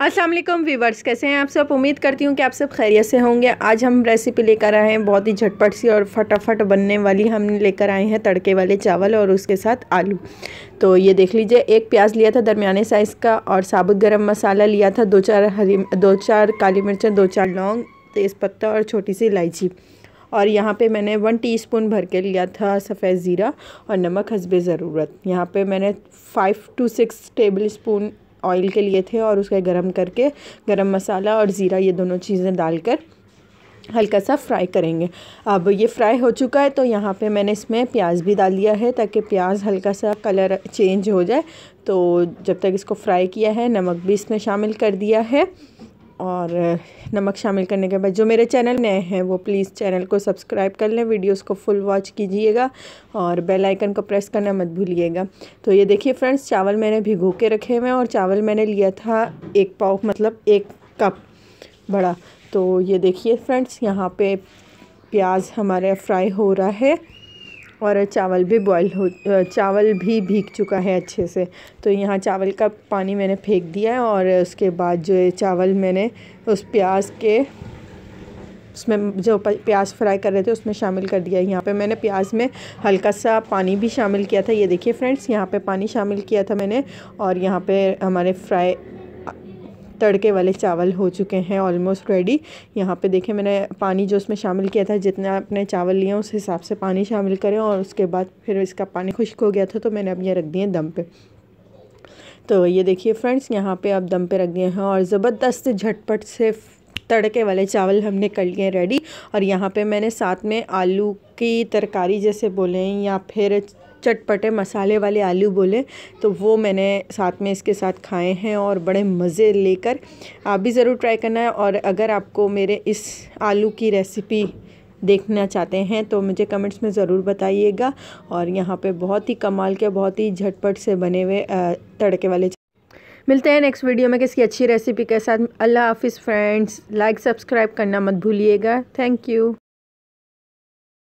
अस्सलाम वालेकुम वीवर्स कैसे हैं आप सब उम्मीद करती हूँ कि आप सब खैरियत से होंगे आज हम रेसिपी लेकर आए हैं बहुत ही झटपट सी और फटाफट बनने वाली हम लेकर आए हैं तड़के वाले चावल और उसके साथ आलू तो ये देख लीजिए एक प्याज लिया था दरमियाने साइज़ का और साबुत गरम मसाला लिया था दो चार हरी दो चार काली मिर्चें दो चार लौंग तेज़पत्ता और छोटी सी इलायची और यहाँ पे मैंने वन टीस्पून भर के लिया था सफ़ेद ज़ीरा और नमक हसबे ज़रूरत यहाँ पे मैंने five two six tablespoon oil के लिए थे और उसका गरम करके गरम मसाला और ज़ीरा ये दोनों चीज़ें डालकर हल्का सा फ्राई करेंगे अब ये फ्राई हो चुका है तो यहाँ पे मैंने इसमें प्याज भी डाल दिया है ताकि प्याज हल्का सा कलर चेंज हो जाए तो जब तक इसको फ्राई किया है नमक भी इसमें शामिल कर दिया है और नमक शामिल करने के बाद जो मेरे चैनल नए हैं वो प्लीज़ चैनल को सब्सक्राइब कर लें वीडियोस को फुल वॉच कीजिएगा और बेल आइकन को प्रेस करना मत भूलिएगा तो ये देखिए फ्रेंड्स चावल मैंने भिगो के रखे हुए हैं और चावल मैंने लिया था एक पाव मतलब एक कप बड़ा तो ये देखिए फ्रेंड्स यहाँ पे प्याज हमारे फ्राई हो रहा है और चावल भी बॉईल हो चावल भी भीग चुका है अच्छे से तो यहाँ चावल का पानी मैंने फेंक दिया है और उसके बाद जो है चावल मैंने उस प्याज के उसमें जो प्याज फ्राई कर रहे थे उसमें शामिल कर दिया यहाँ पे मैंने प्याज में हल्का सा पानी भी शामिल किया था ये देखिए फ्रेंड्स यहाँ पे पानी शामिल किया था मैंने और यहाँ पे हमारे फ्राई तड़के वाले चावल हो चुके हैं ऑलमोस्ट रेडी यहाँ पे देखें मैंने पानी जो उसमें शामिल किया था जितना आपने चावल लिए उस हिसाब से पानी शामिल करें और उसके बाद फिर इसका पानी खुश्क हो गया था तो मैंने अब ये रख दिए दम पर तो ये देखिए फ्रेंड्स यहाँ पर आप दम पर रख दिए हैं और ज़बरदस्त झटपट से तड़के वाले चावल हमने कर लिए रेडी और यहाँ पे मैंने साथ में आलू की तरकारी जैसे बोलें या फिर चटपटे मसाले वाले आलू बोले तो वो मैंने साथ में इसके साथ खाए हैं और बड़े मज़े लेकर आप भी ज़रूर ट्राई करना है और अगर आपको मेरे इस आलू की रेसिपी देखना चाहते हैं तो मुझे कमेंट्स में ज़रूर बताइएगा और यहाँ पे बहुत ही कमाल के बहुत ही झटपट से बने हुए तड़के वाले मिलते हैं नेक्स्ट वीडियो में किसी अच्छी रेसिपी के साथ अल्लाह हाफिज़ फ्रेंड्स लाइक सब्सक्राइब करना मत भूलिएगा थैंक यू